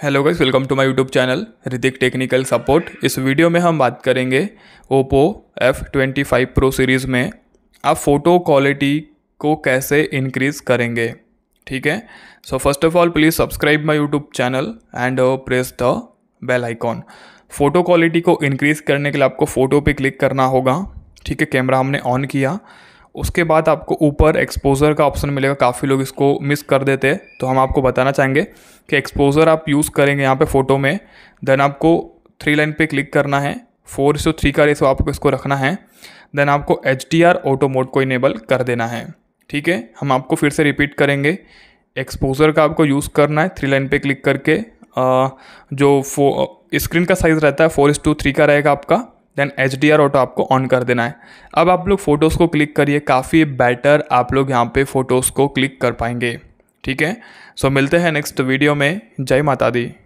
hello guys welcome to my YouTube channel Ritik technical support इस video में हम बात करेंगे Oppo F twenty five pro series में आप फ़ोटो क्वालिटी को कैसे इंक्रीज़ करेंगे ठीक है so first of all please subscribe my YouTube channel and press the bell icon photo quality को इंक्रीज़ करने के लिए आपको फ़ोटो पे क्लिक करना होगा ठीक है कैमरा हमने ऑन किया उसके बाद आपको ऊपर एक्सपोज़र का ऑप्शन मिलेगा काफ़ी लोग इसको मिस कर देते हैं तो हम आपको बताना चाहेंगे कि एक्सपोज़र आप यूज़ करेंगे यहाँ पे फ़ोटो में देन आपको थ्री लाइन पे क्लिक करना है फोर सौ थ्री का रेसो आपको इसको रखना है देन आपको H D R auto mode को इनेबल कर देना है ठीक है हम आपको फिर से रिपीट करेंगे एक्सपोज़र का आपको यूज़ करना है थ्री लाइन पे क्लिक करके आ, जो फो स्क्रीन का साइज़ रहता है फोर इस टू थ्री का रहेगा आपका then H D R auto आपको ऑन कर देना है अब आप लोग फ़ोटोज़ को क्लिक करिए काफ़ी बेटर आप लोग यहाँ पे फ़ोटोज़ को क्लिक कर पाएंगे ठीक है सो मिलते हैं नेक्स्ट वीडियो में जय माता दी